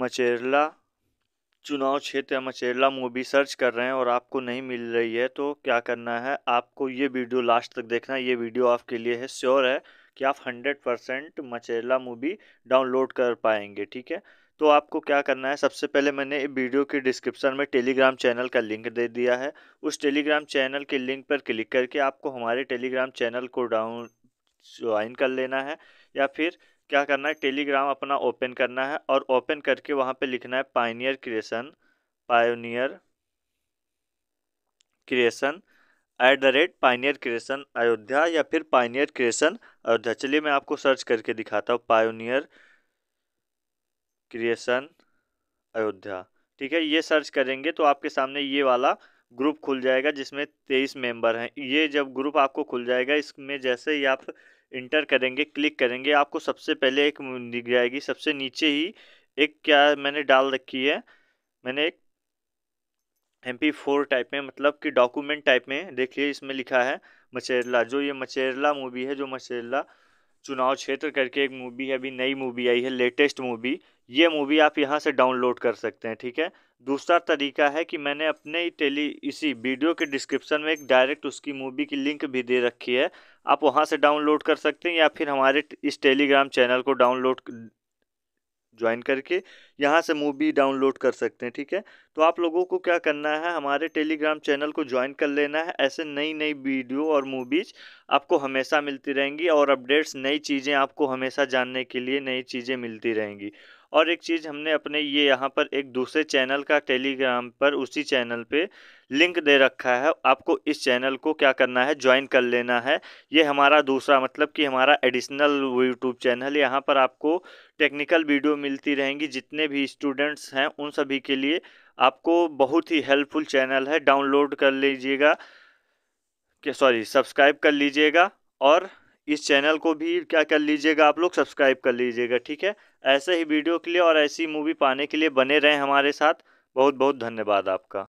मचेरला चुनाव क्षेत्र मचेरला movie search कर रहे हैं और आपको नहीं मिल रही है तो क्या करना है आपको ये वीडियो लास्ट तक देखना है ये वीडियो आपके लिए है श्योर है कि आप hundred percent Macherla movie download कर पाएंगे ठीक है तो आपको क्या करना है सबसे पहले मैंने वीडियो के डिस्क्रिप्शन में टेलीग्राम चैनल का लिंक दे दिया है उस टेलीग्राम चैनल के लिंक पर क्लिक करके आपको हमारे टेलीग्राम चैनल को डाउन ज्वाइन कर लेना है या फिर क्या करना है टेलीग्राम अपना ओपन करना है और ओपन करके वहाँ पे लिखना है pioneer creation pioneer creation at the rate pioneer creation Ayodhya या फिर पाइनियर क्रिएशन अयोध्या चलिए मैं आपको सर्च करके दिखाता हूँ पायोनियर क्रिएशन अयोध्या ठीक है ये सर्च करेंगे तो आपके सामने ये वाला ग्रुप खुल जाएगा जिसमें तेईस मेंबर हैं ये जब ग्रुप आपको खुल जाएगा इसमें जैसे ही आप इंटर करेंगे क्लिक करेंगे आपको सबसे पहले एक दिख जाएगी सबसे नीचे ही एक क्या मैंने डाल रखी है मैंने एक एम पी फोर टाइप में मतलब कि डॉक्यूमेंट टाइप में देखिए इसमें लिखा है मचेरला जो ये मचेरला मूवी है जो मचेरला चुनाव क्षेत्र करके एक मूवी है अभी नई मूवी आई है लेटेस्ट मूवी ये मूवी आप यहाँ से डाउनलोड कर सकते हैं ठीक है दूसरा तरीका है कि मैंने अपने ही टेली इसी वीडियो के डिस्क्रिप्शन में एक डायरेक्ट उसकी मूवी की लिंक भी दे रखी है आप वहाँ से डाउनलोड कर सकते हैं या फिर हमारे इस टेलीग्राम चैनल को डाउनलोड ज्वाइन करके यहाँ से मूवी डाउनलोड कर सकते हैं ठीक है तो आप लोगों को क्या करना है हमारे टेलीग्राम चैनल को ज्वाइन कर लेना है ऐसे नई नई वीडियो और मूवीज़ आपको हमेशा मिलती रहेंगी और अपडेट्स नई चीज़ें आपको हमेशा जानने के लिए नई चीज़ें मिलती रहेंगी और एक चीज़ हमने अपने ये यहाँ पर एक दूसरे चैनल का टेलीग्राम पर उसी चैनल पे लिंक दे रखा है आपको इस चैनल को क्या करना है ज्वाइन कर लेना है ये हमारा दूसरा मतलब कि हमारा एडिशनल यूट्यूब चैनल यहाँ पर आपको टेक्निकल वीडियो मिलती रहेंगी जितने भी स्टूडेंट्स हैं उन सभी के लिए आपको बहुत ही हेल्पफुल चैनल है डाउनलोड कर लीजिएगा क्या सॉरी सब्सक्राइब कर लीजिएगा और इस चैनल को भी क्या कर लीजिएगा आप लोग सब्सक्राइब कर लीजिएगा ठीक है ऐसे ही वीडियो के लिए और ऐसी मूवी पाने के लिए बने रहें हमारे साथ बहुत बहुत धन्यवाद आपका